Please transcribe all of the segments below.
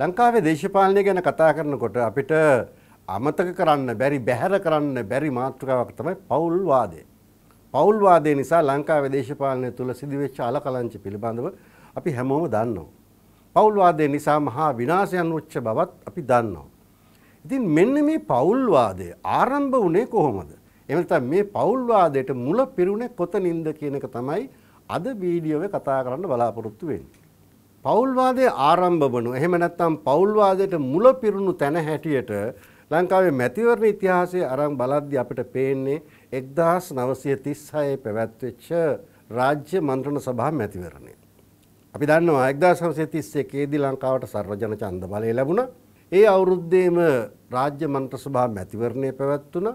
ලංකාවේ දේශපාලනය ගැන කතා කරනකොට අපිට අමතක කරන්න බැරි බැහැර කරන්න බැරි මාතෘකාවක් තමයි පෞල්වාදය. පෞල්වාදය නිසා ලංකාවේ දේශපාලනය තුළ සිදුවෙච්ච අලකලංච පිළිබඳව අපි හැමෝම දන්නවා. පෞල්වාදය නිසා මහා විනාශයන් උච්ච බවත් අපි දන්නවා. ඉතින් මෙන්න මේ පෞල්වාදය ආරම්භ වුණේ කොහොමද? එහෙම නැත්නම් මේ පෞල්වාදයට මුල පිරුණේ කොතනින්ද කියන එක තමයි අද වීඩියෝවේ කතා කරන්න බලාපොරොත්තු වෙන්නේ. පෞල්වාදය ආරම්භ වනු එහෙම නැත්නම් පෞල්වාදයට මුල පිරුණු තැන හැටියට ලංකාවේ මැතිවරණ ඉතිහාසයේ අරන් බලද්දී අපිට පේන්නේ 1936 පැවැත්වෙච්ච රාජ්‍ය මන්ත්‍රණ සභා මැතිවරණය. අපි දන්නවා 1931 දී ලංකාවට සර්වජන ඡන්ද බලය ලැබුණා. ඒ අවුරුද්දේම රාජ්‍ය මන්ත්‍ර සභා මැතිවරණය පැවැත්තුණා.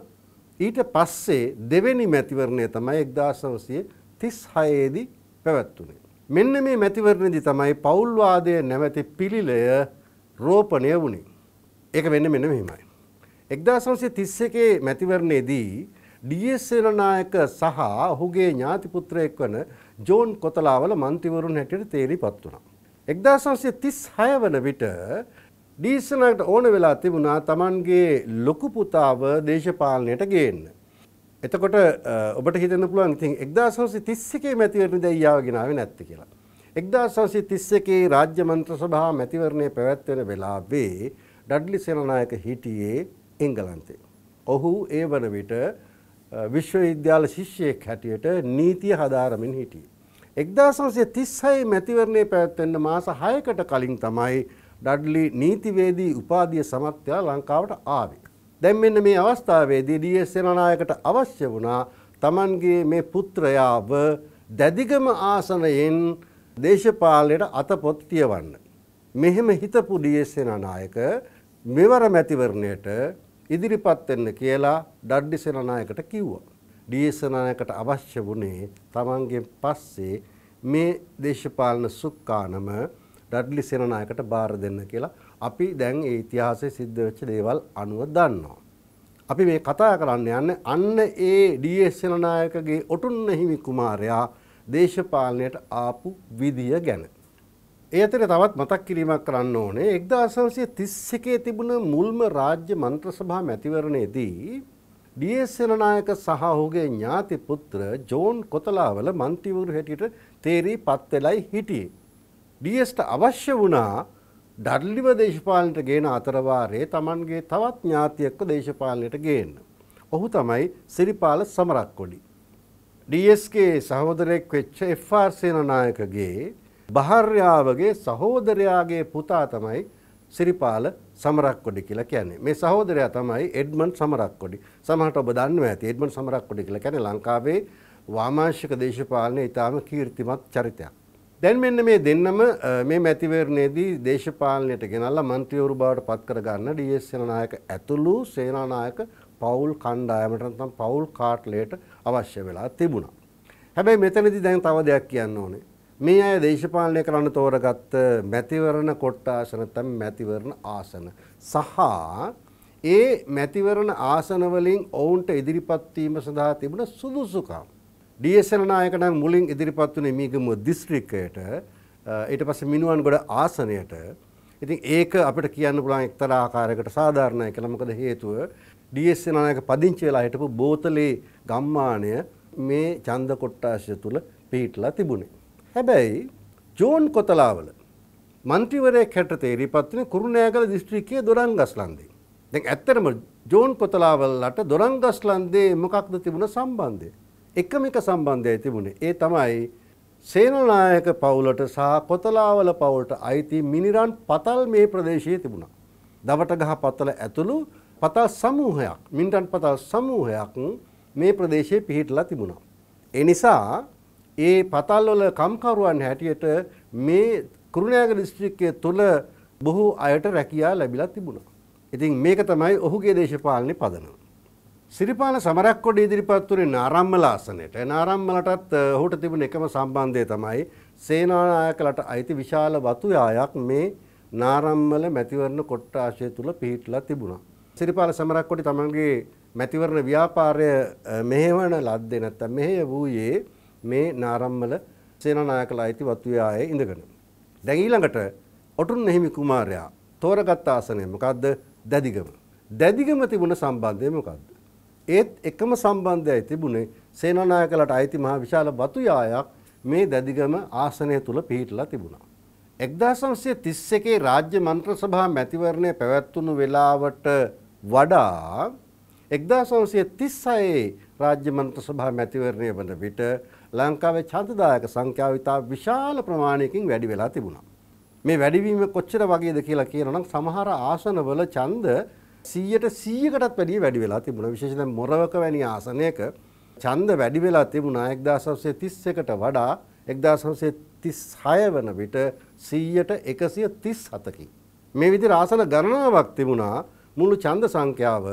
ඊට පස්සේ දෙවෙනි මැතිවරණය තමයි 1936 දී පැවැත්තුණේ. මෙන්න මේ මැතිවරණදි තමයි පෞල්වාදය නැමැති පිළිලය රෝපණය වුණේ. ඒක වෙන්න මෙන්න මෙහිමයි. එක්දා සංසය තිස්ස එකේ මැතිවරණයේදී ඩියස්සේන නායක සහ ඔහුගේ ඥාතිපුත්‍රයෙක් වන ජෝන් කොතලාවල මන්තිවරුන් හැටියට තේරී පත් වුණා. එක්දා සංසය තිස් හය වන විට ඩීසනට ඕන වෙලා තිබුණා තමන්ගේ ලොකුපුතාව දේශපාලනයට ගේන්න. එතකොට ඔබට හිතන්න පුළුවන් ඉතින් 1931 මැතිවරණ දැයි යාව ගෙනාවේ නැත්තේ කියලා. 1931 රාජ්‍ය මන්ත්‍ර සභා මැතිවරණය පැවැත්වෙන වෙලාවේ ඩඩ්ලි සේනානායක හිටියේ එංගලන්තේ. ඔහු ඒ වන විට විශ්වවිද්‍යාල ශිෂ්‍යයෙක් හැටියට නීතිය හදාරමින් හිටියේ. 1936 මැතිවරණය පැවැත්වෙන්න මාස 6කට කලින් තමයි ඩඩ්ලි නීතිවේදී උපාධිය සමත්යා ලංකාවට ආවේ. දැන් මෙන්න මේ අවස්ථාවේදී ඩී.එස්. සේනානායකට අවශ්‍ය වුණා Tamanගේ මේ පුත්‍රයාව දැදිගම ආසනයෙන් දේශපාලනයට අතපොත් තියවන්න. මෙහෙම හිතපු ඩී.එස්. සේනානායක මෙවර මැතිවරණයට ඉදිරිපත් වෙන්න කියලා ඩඩ්ඩි සේනානායකට කිව්වා. ඩී.එස්. සේනානායකට අවශ්‍ය වුණේ Tamanගෙන් පස්සේ මේ දේශපාලන සුක්කානම ඩඩ්ලි සේනානායකට බාර දෙන්න කියලා අපි දැන් ඒ ඉතිහාසයේ සිද්ධ වෙච්ච දේවල් අනුව දන්නවා. අපි මේ කතා කරන්න යන්නේ අන්න ඒ ඩී.එස්. සේනානායකගේ ඔටුන්න හිමි කුමාරයා දේශපාලනයට ආපු විදිය ගැන. ඒ අතරේ තවත් මතක් කිරීමක් කරන්න ඕනේ 1931 තිබුණ මුල්ම රාජ්‍ය මන්ත්‍ර සභා මැතිවරණයේදී ඩී.එස්. සේනානායක සහ ඔහුගේ ඥාති පුත්‍ර ජෝන් කොතලාවල මන්ත්‍රීවරු හැටියට තේරී පත් වෙලයි හිටියේ. ඩී.එස්.ට අවශ්‍ය වුණා ඩඩ්ලිව දේශපාලනට ගේන අතරවාරයේ තමන්ගේ තවත් ඥාතියක්ක දේශපාලනයට ගේන්න. ඔහු තමයි සිරිපාල සමරක්කොඩි. DSK සහෝදරෙක් වෙච්ච FRසේනනායකගේ භාර්යාවගේ සහෝදරයාගේ පුතා තමයි සිරිපාල සමරක්කොඩි කියලා කියන්නේ. මේ සහෝදරයා තමයි එඩ්මන් සමරක්කොඩි. සමහරට ඔබ දන්නවා ඇති එඩ්මන් සමරක්කොඩි කියලා කියන්නේ ලංකාවේ වාමාංශික දේශපාලනයේ ඊටාම කීර්තිමත් චරිතයක්. දැන් මෙන්න මේ දෙන්නම මේ මැතිවරණයේදී දේශපාලනයට ගෙනල්ලා മന്ത്രിවරු බවට පත් කරගන්න ඩී.එස්. සේනානායක ඇතුළු සේනානායක පවුල් කණ්ඩායමට නැත්නම් පවුල් කාට්ලේට අවශ්‍ය වෙලා තිබුණා. හැබැයි මෙතනදී දැන් තව දෙයක් කියන්න ඕනේ. මේ අය දේශපාලනය කරන්න තෝරගත්ත මැතිවරණ කොට්ටාස නැත්නම් මැතිවරණ ආසන සහ ඒ මැතිවරණ ආසන වලින් ඔවුන්ට ඉදිරිපත් වීම සඳහා තිබුණ සුදුසුකම් ඩීඑස්එල් නායක නම් මුලින් ඉදිරිපත් වුණේ මීගමුව දිස්ත්‍රික්කයට ඊට පස්සේ මිනුවන්ගොඩ ආසනයට ඉතින් ඒක අපිට කියන්න පුළුවන් එක්තරා ආකාරයකට සාධාරණයි කියලා මොකද හේතුව ඩීඑස්එල් නායක පදිංචි වෙලා හිටපු බෝතලේ ගම්මානය මේ ඡන්ද කොට්ටාශය තුල පිහිටලා තිබුණේ. හැබැයි ජෝන් කොතලාවල මන්ත්‍රීවරයෙක් හැටතේ ඉරිපත් වුණේ කුරුණෑගල දිස්ත්‍රික්කයේ දොරංගස්ලන්දේ. දැන් ඇත්තටම ජෝන් කොතලාවලට දොරංගස්ලන්දේ මොකක්ද තිබුණ සම්බන්ධය? එකම එක සම්බන්ධය තිබුණේ. ඒ තමයි සේනනායක පවුලට සහ කොතලාවල පවුලට අයිති මිනිරන් පතල් මේ ප්‍රදේශයේ තිබුණා. දවටගහ පතල ඇතුළු පතල් සමූහයක් මින්ටන් පතල් සමූහයක් මේ ප්‍රදේශයේ පිහිටලා තිබුණා. ඒ නිසා ඒ පතල්වල කම්කරුවන් හැටියට මේ කුරුණෑගල දිස්ත්‍රික්කය තුළ බොහෝ අයට රැකියා ලැබිලා තිබුණා. ඉතින් මේක තමයි ඔහුගේ දේශපාලනේ පදනම. සිරිපාල සමරක්කොඩ ඉදිරිපත් වුණේ නාරම්මල ආසනයට. නාරම්මලටත් ඔහුට තිබුණ එකම සම්බන්ධය තමයි සේනානායකලට අයිති විශාල වතු යායක් මේ නාරම්මල මැතිවරණ කොට්ටාශය තුල පිහිටලා තිබුණා. සිරිපාල සමරක්කොඩ තමන්ගේ මැතිවරණ ව්‍යාපාරය මෙහෙවන ලද්දේ නැත්තම් මෙහෙය වූයේ මේ නාරම්මල සේනානායකල අයිති වතු යායේ ඉඳගෙන. දැන් ඊළඟට ඔටුන්න හිමි කුමාරයා තෝරගත් ආසනය මොකද්ද? දැදිගම. දැදිගම තිබුණ සම්බන්ධය මොකද්ද? ඒත් එකම සම්බන්ධයයි තිබුණේ සේනානායකලට අයිති මහා විශාල බතු යායක් මේ දැදිගම ආසනය තුල පිහිටලා තිබුණා. 1931 රාජ්‍ය මන්ත්‍ර සභා මැතිවරණය පැවැත්වුණු වෙලාවට වඩා 1936 රාජ්‍ය මන්ත්‍ර සභා මැතිවරණය වන විට ලංකාවේ ඡන්දදායක සංඛ්‍යාව ඉතා විශාල ප්‍රමාණයකින් වැඩි වෙලා තිබුණා. මේ වැඩිවීම කොච්චර වගේද කියලා කියනනම් සමහර ආසනවල ඡන්ද සීයට සීයකටත් වැඩිය වැඩි වෙලා තිබුණ විශේෂද මොරවක වැනි ආසනයක චන්ද වැඩි වෙලා තිබුණා එක්දාසවසේ තිස් එකට වඩා එක්දාසවසේ තිස් හය වන විට සීයට එකසිය තිස් හතකින්. මේ විදි ආසන ගණනාවක් තිබුණා මුළු චන්ද සංඛ්‍යාව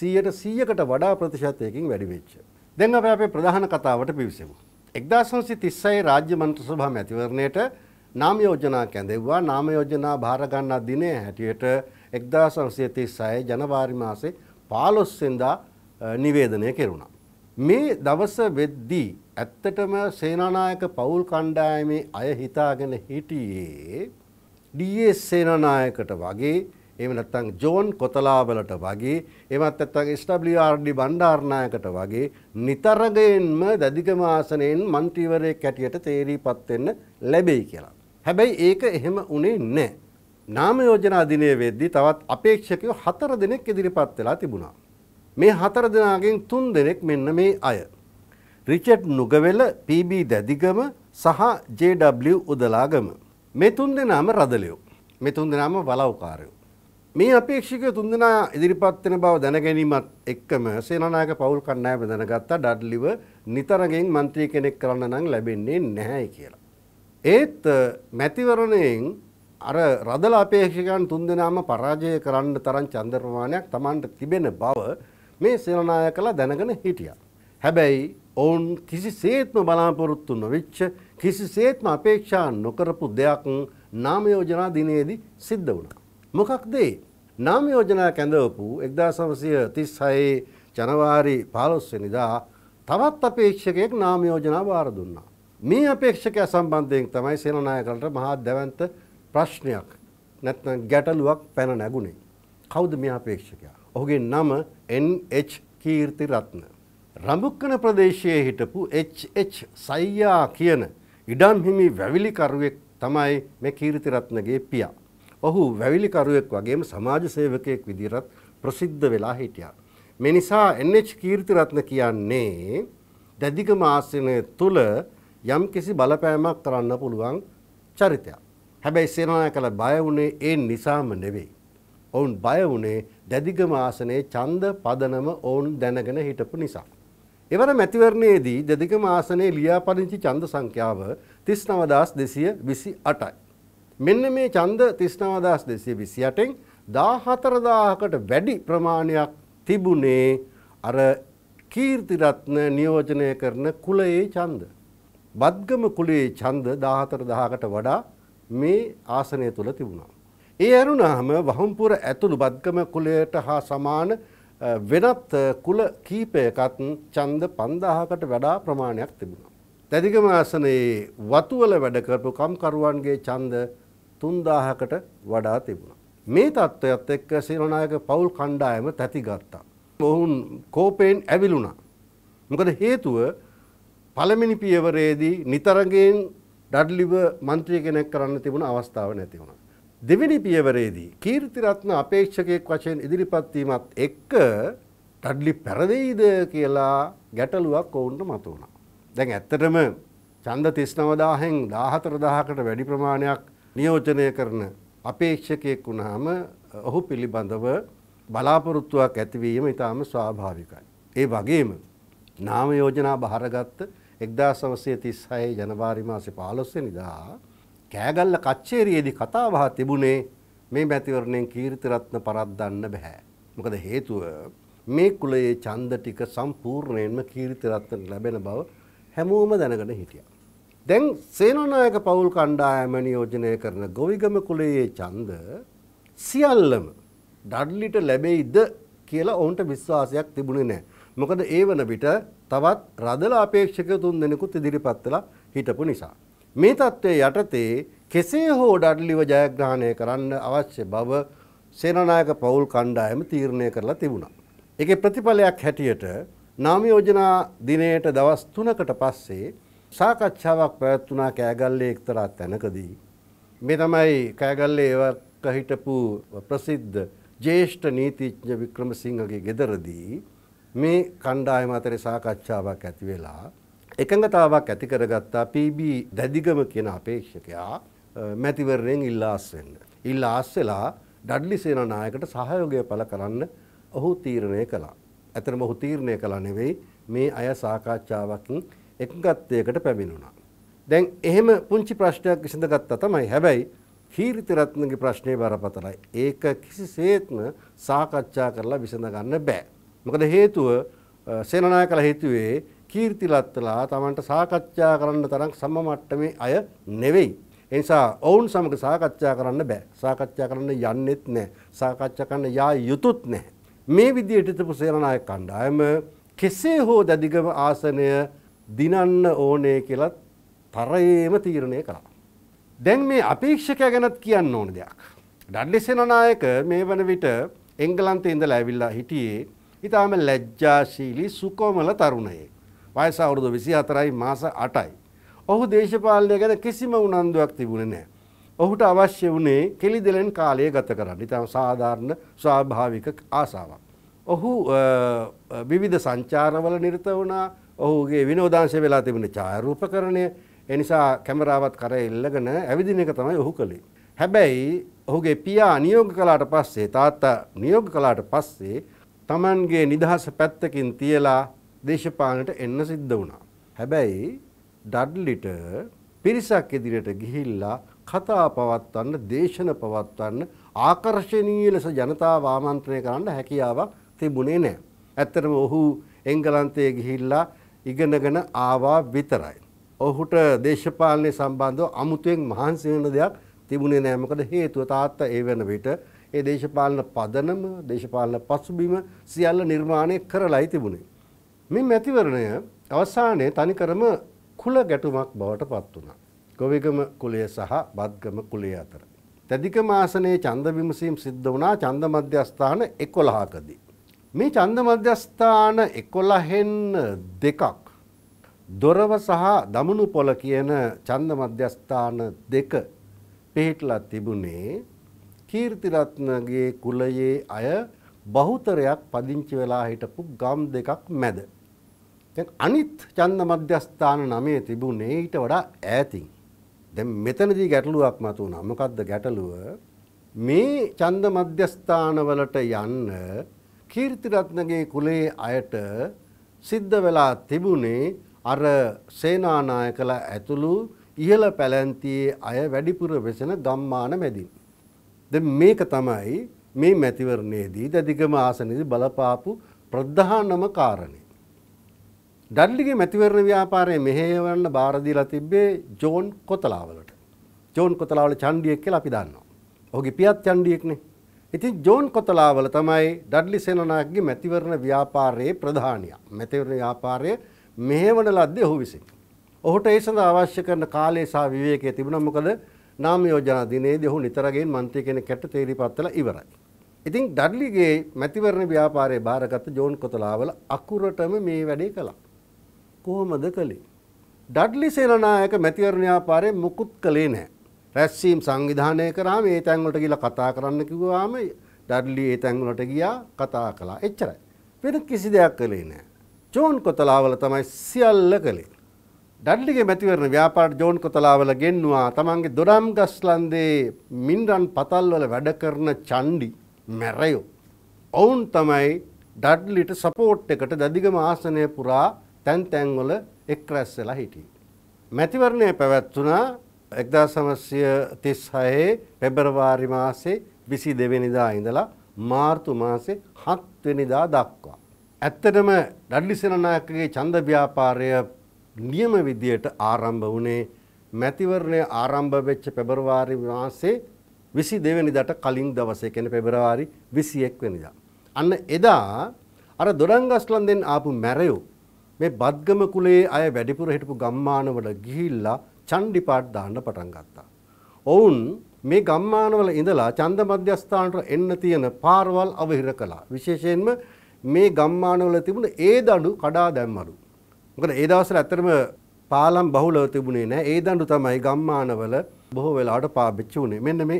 සීයට සීයකට වඩා ප්‍රතිශතයකින් වැඩිවෙච්ච. දෙන්න අප අපේ ප්‍රධාන කතාවට පිවිසෙමු. එක්දාසන්සි තිස්සයි රාජ්‍ය මන්ත්‍ර සභා මැතිවරණයට නාම යෝජනා කැඳෙව්වා නාම යෝජනා භාරගන්නා දිනය හැටියට එක්දා සංසයතිස්සාය ජනවාරි මාසේ පාලොස්සෙන්දා නිවේදනය කෙරුණා. මේ දවස වෙද්දී ඇත්තටම සේනනායක පවුල් කණ්ඩායමේ අය හිතාගෙන හිටියේ ඩයේ සේනනායකට වගේ එම නැත්තං ජෝන් කොතලාබලට වගේ එමත් ඇත්තගේ ස්ටබ්ලිආඩි බණ්ඩාර්ණයකට වගේ නිතරගයෙන්ම දදිගමාසනයෙන් මන්ත්‍රීවරය කැටියට තේරී පත්වෙන්න ලැබෙයි කියලා. හැබැයි ඒක එහෙම උනේ නෑ. නාම යෝජනා දිනය වෙද්දී තවත් අපේක්ෂකයෝ හතර දෙනෙක් ඉදිරිපත් වෙලා තිබුණා. මේ හතර දෙනාගෙන් තුන් දෙනෙක් මෙන්න මේ අය. රිචඩ් නුගවෙල, පීබී දැදිගම සහ ජේ.ඩබ්ලිව් උදලාගම. මේ තුන් දෙනාම රදලියෝ. මේ තුන් දෙනාම වලව්කාරයෝ. මේ අපේක්ෂකයෝ තුන් දෙනා ඉදිරිපත් වෙන බව දැන ගැනීමත් එක්කම සේනානායක පවුල් කණ්ඩායම දැනගත්තා ඩඩ්ලිව නිතරගෙන් മന്ത്രി කෙනෙක් කරන්න නම් ලැබෙන්නේ නැහැ කියලා. ඒත් මැතිවරණයෙන් අර රදල අපේක්ෂකයන් තුන්දෙනාම පරාජය කරන්න තරම් ඡන්ද ප්‍රමාණයක් Tamanට තිබෙන බව මේ සේනානායකලා දැනගෙන හිටියා. හැබැයි ඔවුන් කිසිසේත්ම බලාපොරොත්තු නොවිච්ච කිසිසේත්ම අපේක්ෂා නොකරපු දෙයක් නාම යෝජනා දිනේදී සිද්ධ වුණා. මොකක්ද ඒ? නාම යෝජනා කැඳවපු 1936 ජනවාරි 15 වෙනිදා තවත් අපේක්ෂකයෙක් නාම යෝජනා බාර දුන්නා. මේ අපේක්ෂකයා සම්බන්ධයෙන් තමයි සේනානායකලට මහා දැවැන්ත ප්‍රශ්නයක් නැත්නම් ගැටලුවක් පැන නැගුණේ. කවුද මේ අපේක්ෂකයා? ඔහුගේ නම NH කීර්තිරත්න. රඹුක්කන ප්‍රදේශයේ හිටපු HH සයියා කියන ඉඩම් හිමි වැවිලිකරුවෙක් තමයි මේ කීර්තිරත්නගේ පියා. ඔහු වැවිලිකරුවෙක් වගේම සමාජ සේවකයෙක් විදිහට ප්‍රසිද්ධ වෙලා හිටියා. මේ නිසා NH කීර්තිරත්න කියන්නේ දැදිගම ආසනය තුල යම්කිසි බලපෑමක් කරන්න පුළුවන් චරිතයක්. හැබැයි සේනානායකලා බය වුණේ ඒ නිසාම නෙවෙයි. ඔවුන් බය වුණේ දැදිගම ආසනයේ ඡන්ද පදනම ඔවුන් දැනගෙන හිටපු නිසා. එවර මැතිවරණයේදී දෙදිගම ආසනයේ ලියාපදිංචි ඡන්ද සංඛ්‍යාව 39228යි. මෙන්න මේ ඡන්ද 39228න් 14000කට වැඩි ප්‍රමාණයක් තිබුණේ අර කීර්තිරත්න නියෝජනය කරන කුලයේ ඡන්ද. බද්ගම කුලයේ ඡන්ද 14000කට වඩා මේ ආසනය තුළ තිබුණා. ඒ ඇරුණාම වහම්පුර ඇතුළු බද්ගම කුලයට හා සමාන වෙනත් කුල කීපයකත් ඡන්ද 5000කට වඩා ප්‍රමාණයක් තිබුණා. දැදිගම ආසනයේ වතුවල වැඩ කරපු කම්කරුවන්ගේ ඡන්ද 3000කට වඩා තිබුණා. මේ தත්ත්වයත් එක්ක සේනානායක පවුල් කණ්ඩායම තැතිගත්තා. ඔවුන් කෝපයෙන් ඇවිලුණා. මොකද හේතුව පළමිනි පියවරේදී නිතරගෙන් ඩඩ්ලිව මන්ත්‍රී කෙනෙක් කරන්න තිබුණ අවස්ථාව නැති වුණා. දෙවෙනි පියවරේදී කීර්තිරත්න අපේක්ෂකයෙක් වශයෙන් ඉදිරිපත් වීමත් එක්ක ඩඩ්ලි පැරදෙයිද කියලා ගැටලුවක් ඔවුන්ට මතු වුණා. දැන් ඇත්තටම ඡන්ද 39000න් 14000කට වැඩි ප්‍රමාණයක් නියෝජනය කරන අපේක්ෂකයෙක් වුණාම ඔහු පිළිබඳව බලාපොරොත්තුවක් ඇතිවීම ඉතාම ස්වාභාවිකයි. ඒ වගේම නාම යෝජනා බහරගත්ත 1936 ජනවාරි මාසේ 15 වෙනිදා කෑගල්ල කච්චේරියේදී කතා බහ තිබුණේ මේ මැතිවරණයෙන් කීර්තිරත්න පරද්දන්න බෑ. මොකද හේතුව මේ කුලයේ ඡන්ද ටික සම්පූර්ණයෙන්ම කීර්තිරත්න ලැබෙන බව හැමෝම දැනගෙන හිටියා. දැන් සේනානායක පවුල් කණ්ඩායම නියෝජනය කරන ගොවිගම කුලයේ ඡන්ද සියල්ලම ඩඩ්ලිට ලැබෙයිද කියලා ඔවුන්ට විශ්වාසයක් තිබුණේ නැහැ. මොකද ඒ වන විට තවත් රදලා අපේක්ෂක තුන් දෙනෙකුත් ඉදිරිපත් වෙලා හිටපු නිසා. මේ தත්ත්වයේ යටතේ කෙසේ හෝ ඩඩ්ලිව ජයග්‍රහණය කරන්න අවශ්‍ය බව සේනානායක පවුල් කණ්ඩායම තීරණය කරලා තිබුණා. ඒකේ ප්‍රතිඵලයක් හැටියට නාම යෝජනා දිනයට දවස් 3කට පස්සේ සාකච්ඡාවක් පැවැත්වුණා කෑගල්ලේ එක්තරා තැනකදී. මේ තමයි කෑගල්ලේ එවක හිටපු ප්‍රසිද්ධ ජ්‍යෙෂ්ඨ නීතිඥ වික්‍රමසිංහගේ ගෙදරදී මේ කණ්ඩායම අතරේ සාකච්ඡාවක් ඇති වෙලා එකඟතාවක් ඇති කරගත්තා PB දැදිගම කියන අපේක්ෂකයා මැතිවරණයෙන් ඉල්ලාස් වෙන්න. ඉල්ලාස් වෙලා ඩඩ්ලි සේනානායකට සහයෝගය පළ කරන්න ඔහු තීරණය කළා. ඇතරම ඔහු තීරණය කළා නෙවෙයි මේ අය සාකච්ඡාවකින් එකඟත්වයකට පැමිණුණා. දැන් එහෙම පුංචි ප්‍රශ්නයක් විසඳගත්තා තමයි. හැබැයි කීර්තිරත්නගේ ප්‍රශ්නේ බරපතලයි. ඒක කිසිසේත්ම සාකච්ඡා කරලා විසඳ ගන්න බෑ. මොකද හේතුව සේනනායකලා හිතුවේ කීර්තිලත්තලා Tamanට සාකච්ඡා කරන්න තරම් සම මට්ටමේ අය නෙවෙයි. ඒ නිසා ඔවුන් සමග සාකච්ඡා කරන්න බෑ. සාකච්ඡා කරන්න යන්නෙත් නෑ. සාකච්ඡා කරන්න යා යුතුත් නෑ. මේ විදියට හිටපු සේනනායක කණ්ඩායම කෙසේ හෝ දදිගම ආසනය දිනන්න ඕනේ කියලා තරයේම තීරණය කළා. දැන් මේ අපේක්ෂකයා ගැනත් කියන්න ඕන දෙයක්. ඩඩ්ලි සේනනායක මේ වන විට එංගලන්තේ ඉඳලා ඇවිල්ලා හිටියේ ඉතාම ලැජ්ජාශීලි සුකෝමල තරුණයෙක්. වයස අවුරුදු විසි හතරයි මාස අටයි. ඔහු දේශපාලනය ගැන කිසිම උනන්දුවක් තිබුණ නෑ. ඔහුට අවශ්‍ය වනේ කෙළි දෙලෙන් කාලය ගත කරන්න ඉතාම සාධාරණ ස්වාභාවික ආසාවක්. ඔහු විවිධ සංචාරවල නිර්ත වනා ඔහුගේ විනෝදාංශ වෙලා තිබෙන ඡායරූපකරණය එනිසා කැමරාවත් කර එල්ලගෙන ඇවිදින එක තමයි ඔහු කළේ. හැබැයි ඔහුගේ පියා නියෝග කළාට පස්සේ තාත්තා නියෝග කළාට පස්සේ Tamanගේ නිදහස පැත්තකින් තියලා දේශපාලනට එන්න සිද්ධ වුණා. හැබැයි ඩඩ්ලිට පිරිසක් ඉදිරියට ගිහිල්ලා කතා පවත්වන්න, දේශන පවත්වන්න, ආකර්ශනීය ලෙස ජනතාව ආමන්ත්‍රණය කරන්න හැකියාවක් තිබුණේ නැහැ. ඇත්තටම ඔහු එංගලන්තයේ ගිහිල්ලා ඉගෙනගෙන ආවා විතරයි. ඔහුට දේශපාලනය සම්බන්ධව අමුතුවෙන් මහන්සි වෙන දෙයක් තිබුණේ නැහැ. මොකද හේතුව තාත්තා ඒ වෙන විට ඒ දේශපාලන පදනම දේශපාලන පසුබිම සියල්ල නිර්මාණය කරලයි තිබුණේ. මේ මැතිවරණය අවසානයේ තනිකරම කුල ගැටුමක් බවට පත් වුණා. ගොවිගම කුලය සහ බද්ගම කුලය අතර. තැදිකම ආසනයේ ඡන්ද විමසීම් සිද්ධ වුණා ඡන්ද මධ්‍යස්ථාන 11කදී. මේ ඡන්ද මධ්‍යස්ථාන 11න් දෙකක් දොරව සහ දමනු පොළ කියන ඡන්ද මධ්‍යස්ථාන දෙක පිහිටලා තිබුණේ කීර්තිරත්නගේ කුලයේ අය බහුතරයක් පදිංචි වෙලා හිටපු ගම් දෙකක් මැද. දැන් අනිත් ඡන්ද මධ්‍යස්ථාන නමේ තිබුණේ ඊට වඩා ඈතින්. දැන් මෙතනදී ගැටලුවක් මතුවුණා. මොකද්ද ගැටලුව? මේ ඡන්ද මධ්‍යස්ථානවලට යන්න කීර්තිරත්නගේ කුලයේ අයට සිද්ධ වෙලා තිබුණේ අර සේනානායකලා ඇතුළු ඉහළ පැලැන්තියේ අය වැඩිපුර වෙසෙන ගම්මාන මැදින්. දැන් මේක තමයි මේ මැතිවරණයේදී දදිගම ආසනයේදී බලපාපු ප්‍රධානම කාරණේ. ඩඩ්ලිගේ මැතිවරණ ව්‍යාපාරය මෙහෙයවන්න බාර දීලා තිබ්බේ ජෝන් කොතලාවලට. ජෝන් කොතලාවල චණ්ඩියෙක් කියලා අපි දන්නවා. ඔහුගේ පියත් චණ්ඩියෙක්නේ. ඉතින් ජෝන් කොතලාවල තමයි ඩඩ්ලි සේනනායකගේ මැතිවරණ ව්‍යාපාරයේ ප්‍රධානියා. මැතිවරණ ව්‍යාපාරය මෙහෙවන ලද්දේ ඔහු විසින්. ඔහුට ඒ සඳහා අවශ්‍ය කරන කාලය සහ විවේකය තිබුණා මොකද නාම යෝජනා දිනේදී ඔහු නිතරගෙන් മന്ത്രി කෙනෙක්ට තේරිපත් වෙලා ඉවරයි. ඉතින් ඩඩ්ලිගේ මැතිවරණ ව්‍යාපාරයේ බාරගත් ජෝන් කොතලාවල අකුරටම මේ වැඩේ කළා. කොහොමද කළේ? ඩඩ්ලි සේනානායක මැතිවරණ ව්‍යාපාරයේ මුකුත් කළේ නැහැ. රැස්වීම සංවිධානය කරාම ඒ තැන් වලට ගිහිල්ලා කතා කරන්න කිව්වාම ඩඩ්ලි ඒ තැන් වලට ගියා කතා කළා. එච්චරයි. වෙන කිසි දෙයක් කළේ නැහැ. ජෝන් කොතලාවල තමයි සියල්ල කළේ. ඩඩ්ලිගේ මැතිවරණ ව්‍යාපාර ජෝන් කොතලාවල ගෙන්නවා තමන්ගේ දොඩම් ගස්ලන්දේ මින්රන් පතල්වල වැඩ කරන චණ්ඩි මැරයෝ. ඔවුන් තමයි ඩඩ්ලිට සපෝට් එකට දදිගම ආසනය පුරා තැන් තැන්වල එක් රැස් වෙලා හිටිය. මැතිවරණය පැවැත්වනා එක්දා සමස්ය තිස් හයේ පෙබරවාරි මාසේ විසි දෙවෙනිදා ඉඳලා මාර්තු මාසේ හත්වෙනිදා දක්වා. ඇත්තටම ඩඩ්ලි සෙනනායකගේ චන්ද ව්‍යාපාරය නියම විදියට ආරම්භ වුණේ මැතිවරණය ආරම්භ වෙච්ච පෙබරවාරි මාසේ 22 වෙනිදාට කලින් දවසේ කියන්නේ පෙබරවාරි 21 වෙනිදා. අන්න එදා අර දොඩංගස්ලන්දෙන් ආපු මැරයෝ මේ බද්ගම කුලයේ අය වැඩිපුර හිටපු ගම්මානවල ගිහිල්ලා චණ්ඩිපාට් දාන්න පටන් ගත්තා. ඔවුන් මේ ගම්මානවල ඉඳලා ඡන්ද මධ්‍යස්ථානට එන්න තියෙන පාරවල් අවහිර කළා. විශේෂයෙන්ම මේ ගම්මානවල තිබුණ ඒ දඬු කඩා දැම්මලු. මොකද ඒ දවස්වල ඇත්තටම පාලම් බහුලව තිබුණේ නැහැ. ඒ දඬු තමයි ගම්මානවල බොහෝ වෙලාවට පාවිච්චි වුණේ. මෙන්න මේ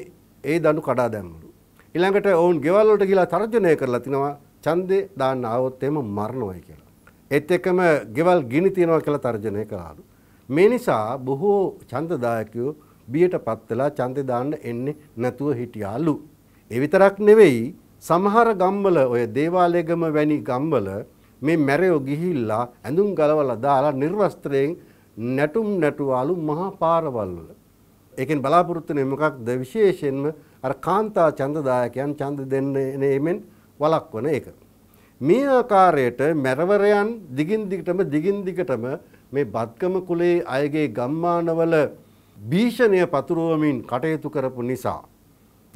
ඒ දඬු කඩා දැම්මලු. ඊළඟට ඔවුන් ගෙවල් වලට ගිහිලා තර්ජනය කරලා තිනවා ඡන්දේ දාන්න ආවොත් එහෙම මරණොයි කියලා. ඒත් එක්කම ගෙවල් ගිනි තියනවා කියලා තර්ජනය කළාලු. මේ නිසා බොහෝ ඡන්දදායකයෝ බියට පත් වෙලා ඡන්දේ දාන්න එන්නේ නැතුව හිටියාලු. ඒ විතරක් නෙවෙයි සමහර ගම්වල ඔය දේවාලයේගම වැනි ගම්වල මේ මැරයෝ ගිහිල්ලා ඇඳුම් ගලවලා දාලා නිර්වස්ත්‍රයෙන් නැටුම් නැටුවාලු මහා පාරවල් වල. ඒකෙන් බලාපොරොත්තු වෙන්නේ මොකක්ද? විශේෂයෙන්ම අර කාන්තා ඡන්දදායකයන් ඡන්ද දෙන්නේ එමෙන් වළක්වන එක. මේ ආකාරයට මැරවරයන් දිගින් දිගටම දිගින් දිගටම මේ බත්කම කුලේ අයගේ ගම්මානවල භීෂණය පතුරවමින් කටයුතු කරපු නිසා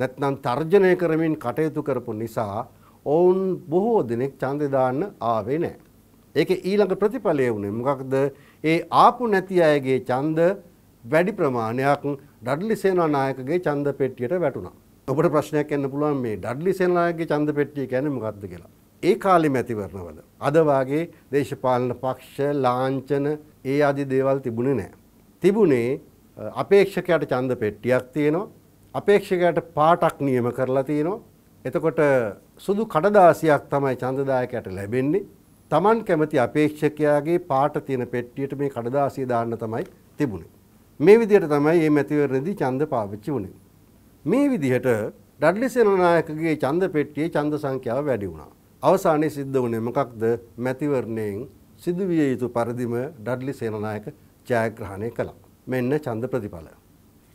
නැත්නම් තර්ජනය කරමින් කටයුතු කරපු නිසා ඔවුන් බොහෝ දෙනෙක් ඡන්දේ දාන්න ආවේ නැහැ. ඒකේ ඊළඟ ප්‍රතිඵලය වුණේ මොකක්ද? ඒ ආපු නැති අයගේ ඡන්ද වැඩි ප්‍රමාණයක් ඩඩ්ලි සේනානායකගේ ඡන්ද පෙට්ටියට වැටුණා. ඔබට ප්‍රශ්නයක් එන්න පුළුවන් මේ ඩඩ්ලි සේනානායකගේ ඡන්ද පෙට්ටිය කියන්නේ මොකක්ද කියලා. ඒ කාලේ මැතිවරණවල අද වාගේ දේශපාලන පක්ෂ ලාංඡන ඒ ආදී දේවල් තිබුණේ නැහැ. තිබුණේ අපේක්ෂකයාට ඡන්ද පෙට්ටියක් තියෙනවා. අපේක්ෂකයාට පාටක් නියම කරලා තියෙනවා. එතකොට සුදු කඩදාසියක් තමයි ඡන්දදායකයට ලැබෙන්නේ. Taman කැමති අපේක්ෂකයාගේ පාට තියෙන පෙට්ටියට මේ කඩදාසිය දාන්න තමයි තිබුණේ. මේ විදිහට තමයි මේ මැතිවරණදී ඡන්ද පාවිච්චි වුණේ. මේ විදිහට ඩඩ්ලි සේනානායකගේ ඡන්ද පෙට්ටියේ ඡන්ද සංඛ්‍යාව වැඩි වුණා. අවසානයේ සිද්ධ වුණේ මොකක්ද? මැතිවරණයෙන් සිදුවිය යුතු පරිදිම ඩඩ්ලි සේනානායක ජයග්‍රහණය කළා. මෙන්න ඡන්ද ප්‍රතිඵල.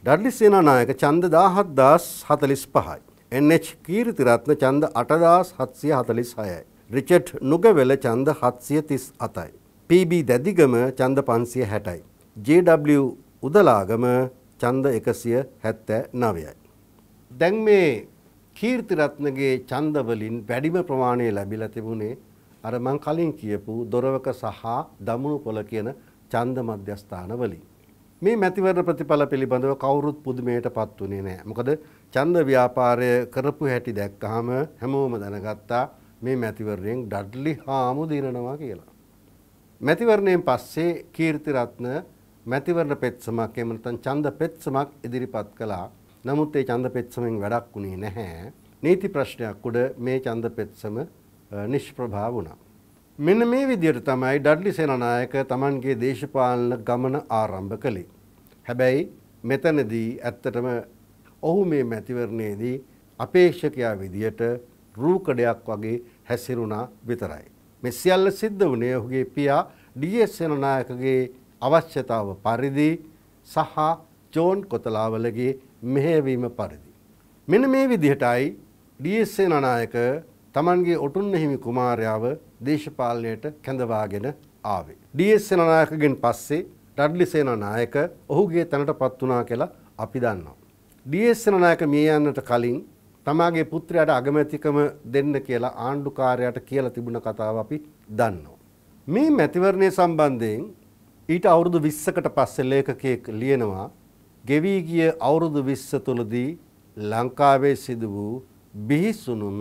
ඩඩ්ලි සේනානායක ඡන්ද 17045යි. එන්H කීර්තිරත්න ඡන්ද 8746යි. රිචඩ් නුගවැල ඡන්ද 737යි. PB දැදිගම ඡන්ද 560යි. JW උදලාගම ඡන්ද 179යි. දැන් මේ කීර්තිරත්නගේ ඡන්ද වලින් වැඩිම ප්‍රමාණය ලැබිලා තිබුණේ අර මං කලින් කියපු දොරවක සහ දමුණු පොළ කියන ඡන්ද මධ්‍යස්ථාන වලින්. මේ මැතිවරණ ප්‍රතිඵල පිළිබඳව කවුරුත් පුදුමයට පත් වුණේ නැහැ. මොකද ඡන්ද ව්‍යාපාරය කරපු හැටි දැක්කහම හැමෝම දැනගත්තා මේ මැතිවරණයෙන් ඩඩ්ලි හාමු දිනනවා කියලා. මැතිවරණයෙන් පස්සේ කීර්තිරත්න මැතිවරණ පෙත්සමක් එහෙම නැත්නම් ඡන්ද පෙත්සමක් ඉදිරිපත් කළා. නමුත් ඒ ඡන්ද පෙත්සමෙන් වැඩක් වුණේ නැහැ. නීති ප්‍රශ්නයක් උඩ මේ ඡන්ද පෙත්සම නිෂ්ප්‍රභා වුණා. මෙන්න මේ විදිහට තමයි ඩඩ්ලි සේනානායක Tamanගේ දේශපාලන ගමන ආරම්භ කළේ. හැබැයි මෙතනදී ඇත්තටම ඔහු මේ මැතිවරණයේදී අපේක්ෂකයා විදියට රූකඩයක් වගේ හැසිරුණා විතරයි. මේ සියල්ල සිද්ධ වුණේ ඔහුගේ පියා ඩී.එස්. සේනානායකගේ අවශ්‍යතාව පරිදි සහ ජෝන් කොතලාවලගේ මෙහෙයවීම පරිදි. මෙන්න මේ විදිහටයි ඩී.එස්. සේනානායක තමන්ගේ ඔටුන්න හිමි කුමාරයාව දේශපාලනයට කැඳවාගෙන ආවේ. ඩස් සේනනායකගෙන් පස්සේ ඩඩ්ලි සේනනායක ඔහුගේ තැනට පත් වනා කියලා අපි දන්නවා. ඩස් සේනනායක මිය යන්නට කලින් තමාගේ පුත්‍රයාට අගමැතිකම දෙන්න කියලා ආණ්ඩුකාරයාට කියලා තිබුණ කතාව අපි දන්නවා. මේ මැතිවරණය සම්බන්ධයෙන් ඊට අවුරුදු 20කට පස්සේ ලේඛකයෙක් ලියනවා ගෙවී ගිය අවුරුදු 20 තුලදී ලංකාවේ සිදු වූ බිහිසුණුම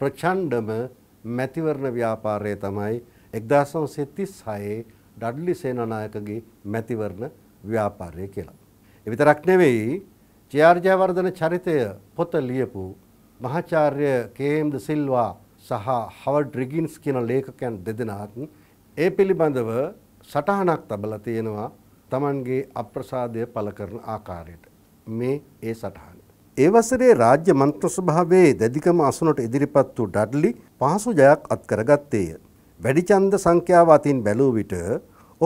ප්‍රචණ්ඩම මැතිවරණ ව්‍යාපාරය තමයි 1936 ඩඩ්ලි සේනානායකගේ මැතිවරණ ව්‍යාපාරය කියලා. ඒ විතරක් නෙවෙයි ජයාර් ජයවර්ධන චරිතය පොත ලියපු මහාචාර්ය කේම් ද සිල්වා සහ හවර්ඩ් රිගින්ස් කියන ලේඛකයන් දෙදෙනාත් ඒ පිළිබඳව සටහනක් තබලා තියෙනවා Tamanගේ අප්‍රසාදය පළ කරන ආකාරයට. මේ ඒ සටහන ඒ වසරේ රාජ්‍ය මන්ත්‍ර ස්වභාවයේ දැදිකම අසුනට ඉදිරිපත් වූ ඩඩ්ලි පහසු ජයක් අත්කරගත්තේය. වැඩි ඡන්ද සංඛ්‍යාව අතින් බැලූ විට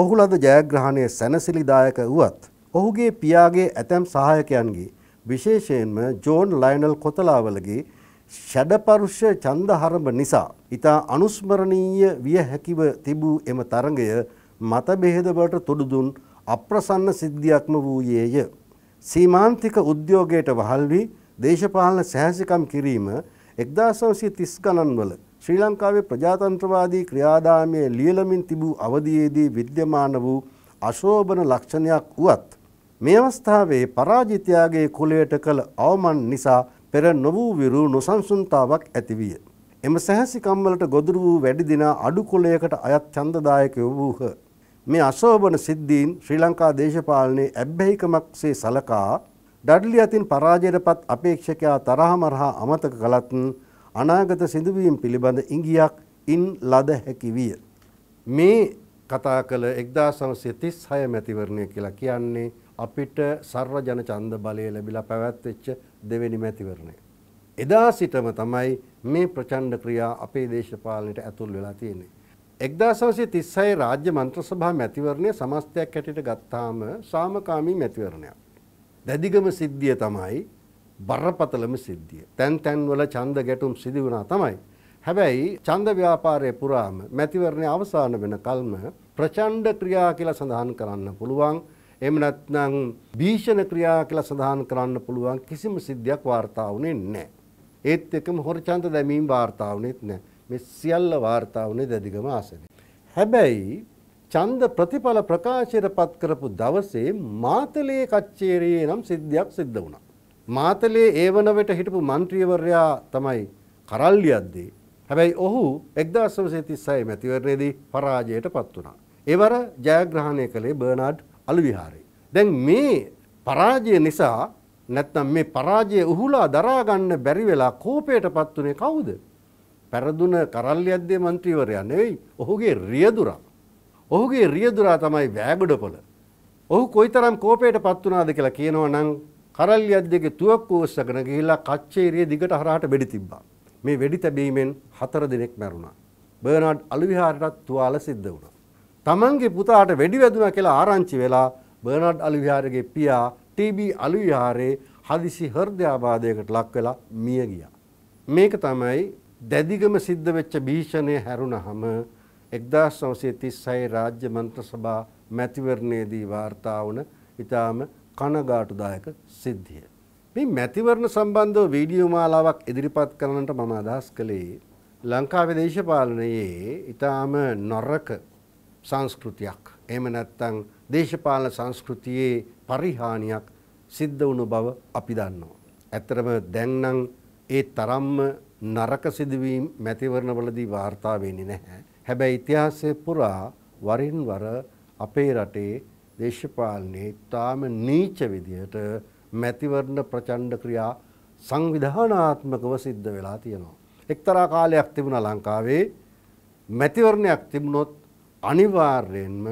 ඔහු ලද ජයග්‍රහණය සැනසිලිදායක වුවත් ඔහුගේ පියාගේ ඇතැම් සහායකයන්ගේ විශේෂයෙන්ම ජෝන් ලයිනල් කොතලාවලගේ ෂඩපරුෂ ඡන්ද හරඹ නිසා ඊට අනුස්මරණීය විය හැකිව තිබූ එම තරඟය මතභේද වලට තුඩු දුන් අප්‍රසන්න සිද්ධියක්ම වූයේය. සීමාන්තික උද්‍යෝගයට වහල් වී දේශපාලන සැහැසිකම් කිරීම 1930 ගණන්වල ශ්‍රී ලංකාවේ ප්‍රජාතන්ත්‍රවාදී ක්‍රියාදාමයේ ලියලමින් තිබූ අවධියේදී විද්‍යමාන වූ අශෝභන ලක්ෂණයක් වුවත් මේ අවස්ථාවේ පරාජිතයාගේ කුලයට කළ අවමන් නිසා පෙර නොවූ විරු නොසන්සුන්තාවක් ඇතිවිය. එම සැහැසිකම්වලට ගොදුරු වූ වැඩි දිනා අඩු කුලයකට අයත් ඡන්දදායක වූහ. මේ අශෝභන සිද්ධීන් ශ්‍රී ලංකා දේශපාලනයේ ඇබ්බැහිකමක්සේ සලකා ඩඩ්ලි අතින් පරාජයටපත් අපේක්ෂකයා තරහමරහා අමතක කළත් අනාගත සිදුවීම් පිළිබඳ ඉඟියක් ඉන් ලද හැකි විය. මේ කතා කළ 1936 මැතිවරණය කියලා කියන්නේ අපිට සර්ව ජන ඡන්ද බලය ලැබිලා පැවැත්වෙච්ච දෙවෙනි මැතිවරණය. එදා සිටම තමයි මේ ප්‍රචණ්ඩ ක්‍රියා අපේ දේශපාලනයට ඇතුල් වෙලා තියෙන්නේ. එක්දාසවසය තිස්සයි රාජ්‍ය මන්ත්‍ර සභා මැතිවරණය සමස්තයක් හැටිට ගත්තාම සාමකාමී මැතිවරණයක්. දැදිගම සිද්ධිය තමයි බරපතලම සිද්ධිය. තැන් තැන්වල චන්ද ගැටුම් සිදි වුණා තමයි. හැබැයි චන්ද ව්‍යාපාරය පුරාම මැතිවරණය අවසාන වෙන කල්ම ප්‍රචණ්ඩ ක්‍රියා කියලා සඳහන් කරන්න පුළුවන්. එහෙම නැත්නම් භීෂණ ක්‍රියා කියලා සඳහන් කරන්න පුළුවන් කිසිම සිද්ධියක් වාර්තා වුණේ නැහැ. ඒත් එකම හොර චන්ද දැමීම් වාර්තා වුණෙත් නැහැ. මේ සියල්ල වාර්තා වුණේ දැඩිගම ආසනේ. හැබැයි ඡන්ද ප්‍රතිඵල ප්‍රකාශයට පත් කරපු දවසේ මාතලේ කච්චේරියේ නම් සිද්ධියක් සිද්ධ වුණා. මාතලේ ඒවන වෙට හිටපු മന്ത്രിවරයා තමයි කරල්ලියද්දී. හැබැයි ඔහු 1936 මැතිවරණයේදී පරාජයට පත් වුණා. ඒවර ජයග්‍රහණය කළේ බර්නාඩ් අලුවිහාරේ. දැන් මේ පරාජය නිසා නැත්නම් මේ පරාජය උහුලා දරා ගන්න බැරි වෙලා කෝපයටපත් උනේ කවුද? පැරදුන කරල්ලියද්දේ මන්ත්‍රීවරයා නෙවෙයි ඔහුගේ රියදුරා. ඔහුගේ රියදුරා තමයි වෑගොඩපොල. ඔහු කොයිතරම් කෝපයට පත් වුණාද කියලා කියනවා නම් කරල්ලියද්දගේ තුවක්කුව ඔස්සගෙන ගිහිල්ලා කච්චේරිය දිගට හරහට බෙඩි තිබ්බා. මේ වෙඩි තැබීමෙන් හතර දෙනෙක් මැරුණා. බර්නාඩ් අලුවිහාරටත් තුවාල සිද්ධ වුණා. තමන්ගේ පුතාට වෙඩි වැදුණා කියලා ආරංචි වෙලා බර්නාඩ් අලුවිහාරගේ පියා ටීබී අලුවිහාරේ හදිසි හෘදයාබාධයකට ලක් වෙලා මිය ගියා. මේක තමයි දැදිගම සිද්ධ වෙච්ච භීෂණය හැරුණහම 1936 රාජ්‍ය මන්ත්‍ර සභා මැතිවරණයේදී වාර්තා වුණ ඊටාම කනගාටුදායක සිද්ධිය. මේ මැතිවරණ සම්බන්ධව වීඩියෝ මාලාවක් ඉදිරිපත් කරන්නට මම අදහස් කළේ ලංකාවේ දේශපාලනයේ ඊටාම නරක සංස්කෘතියක්. එහෙම නැත්නම් දේශපාලන සංස්කෘතියේ පරිහානියක් සිද්ධ වුණු බව අපි දන්නවා. ඇත්තරම දැන් නම් ඒ තරම්ම නරක සිදුවීම් මැතිවරණවලදී වාර්තා වෙන්නේ නැහැ. හැබැයි ඉතිහාසය පුරා වරින් වර අපේ රටේ දේශපාලනයේ තාම නීච විදියට මැතිවරණ ප්‍රචණ්ඩ ක්‍රියා සංවිධානාත්මකව සිද්ධ වෙලා තියෙනවා. එක්තරා කාලයක් තිබුණා ලංකාවේ මැතිවරණයක් තිබුණොත් අනිවාර්යෙන්ම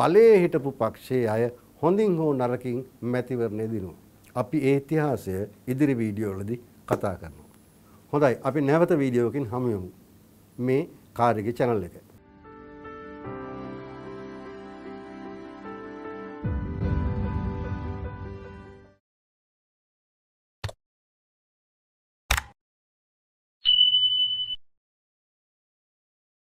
බලයේ හිටපු පක්ෂයේ අය හොඳින් හෝ නරකින් මැතිවරණය දිනුවා. අපි ඒ ඉතිහාසය ඉදිරි වීඩියෝවලදී කතා කරනවා. හොඳයි අපි නැවත වීඩියෝකින් හමු මේ කාර්යගේ channel එක